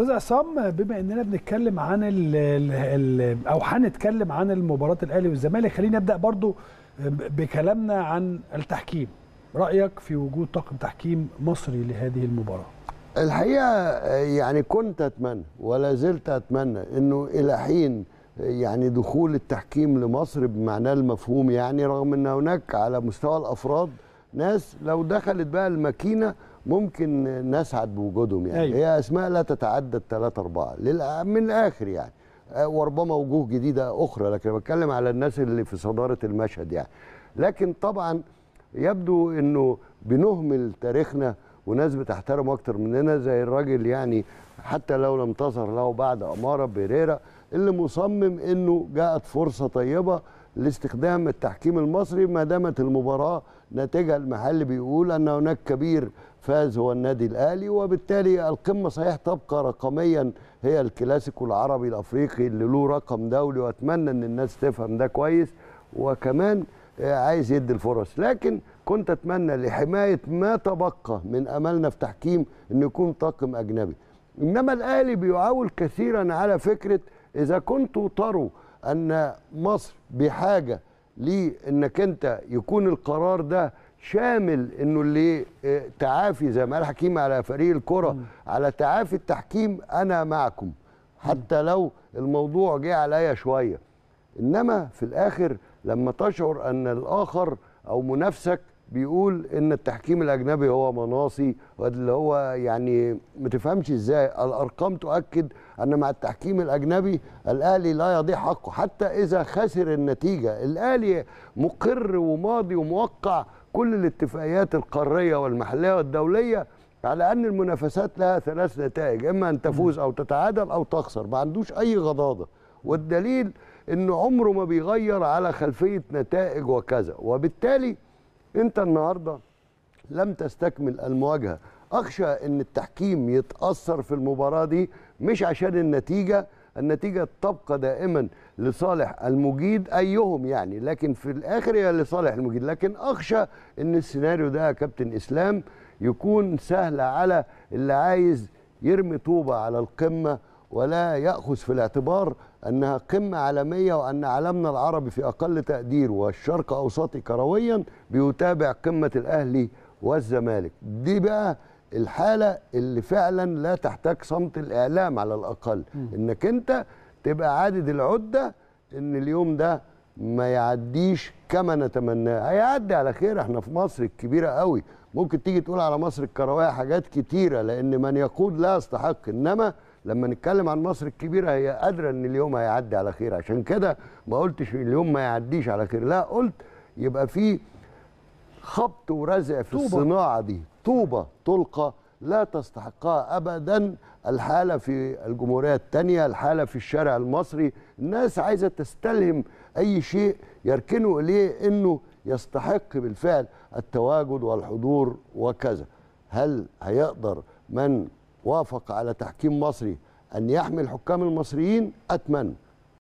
استاذ عصام بما اننا بنتكلم عن الـ الـ او هنتكلم عن المباراه الاهلي والزمالك خلينا نبدا برضو بكلامنا عن التحكيم رايك في وجود طاقم تحكيم مصري لهذه المباراه الحقيقه يعني كنت اتمنى ولا زلت اتمنى انه الى حين يعني دخول التحكيم لمصر بمعناه المفهوم يعني رغم ان هناك على مستوى الافراد ناس لو دخلت بقى الماكينه ممكن نسعد بوجودهم يعني أيوة. هي اسماء لا تتعدى الثلاثه اربعه من الاخر يعني آه، وربما وجوه جديده اخرى لكن بتكلم على الناس اللي في صداره المشهد يعني لكن طبعا يبدو انه بنهمل تاريخنا وناس بتحترمه اكتر مننا زي الراجل يعني حتى لو لم تظهر له بعد اماره بيريرا اللي مصمم انه جاءت فرصه طيبه لاستخدام التحكيم المصري ما دامت المباراه ناتجها المحل بيقول ان هناك كبير فاز هو النادي الاهلي وبالتالي القمه صحيح تبقى رقميا هي الكلاسيكو العربي الافريقي اللي له رقم دولي واتمنى ان الناس تفهم ده كويس وكمان عايز يدي الفرص لكن كنت اتمنى لحمايه ما تبقى من املنا في تحكيم ان يكون طاقم اجنبي انما الاهلي بيعول كثيرا على فكره اذا كنتوا تروا ان مصر بحاجه لانك انت يكون القرار ده شامل انه اللي آه، تعافي زي ما قال حكيم على فريق الكره على تعافي التحكيم انا معكم حتى لو الموضوع جه عليا شويه انما في الاخر لما تشعر ان الاخر او منافسك بيقول ان التحكيم الاجنبي هو مناصي اللي هو يعني ما تفهمش ازاي الارقام تؤكد ان مع التحكيم الاجنبي الاهلي لا يضيع حقه حتى اذا خسر النتيجه الاهلي مقر وماضي وموقع كل الاتفاقيات القاريه والمحليه والدوليه على ان المنافسات لها ثلاث نتائج اما ان تفوز او تتعادل او تخسر ما عندوش اي غضاضه والدليل انه عمره ما بيغير على خلفيه نتائج وكذا وبالتالي انت النهارده لم تستكمل المواجهه اخشى ان التحكيم يتاثر في المباراه دي مش عشان النتيجه النتيجه تبقى دائما لصالح المجيد ايهم يعني لكن في الاخر هي لصالح المجيد لكن اخشى ان السيناريو ده يا كابتن اسلام يكون سهل على اللي عايز يرمي طوبه على القمه ولا يأخذ في الاعتبار أنها قمة عالمية وأن عالمنا العربي في أقل تقدير والشرق أوسطي كرويا بيتابع قمة الأهلي والزمالك دي بقى الحالة اللي فعلا لا تحتاج صمت الإعلام على الأقل م. إنك أنت تبقى عادد العدة إن اليوم ده ما يعديش كما نتمناه هيعدي على خير احنا في مصر الكبيرة قوي ممكن تيجي تقول على مصر الكروية حاجات كتيرة لأن من يقود لا يستحق إنما لما نتكلم عن مصر الكبيره هي قادره ان اليوم هيعدي على خير عشان كده ما قلتش اليوم ما يعديش على خير لا قلت يبقى في خبط ورزع في طوبة. الصناعه دي طوبه تلقى لا تستحقها ابدا الحاله في الجمهوريه الثانيه الحاله في الشارع المصري الناس عايزه تستلهم اي شيء يركنوا اليه انه يستحق بالفعل التواجد والحضور وكذا هل هيقدر من وافق على تحكيم مصري أن يحمي الحكام المصريين أتمنى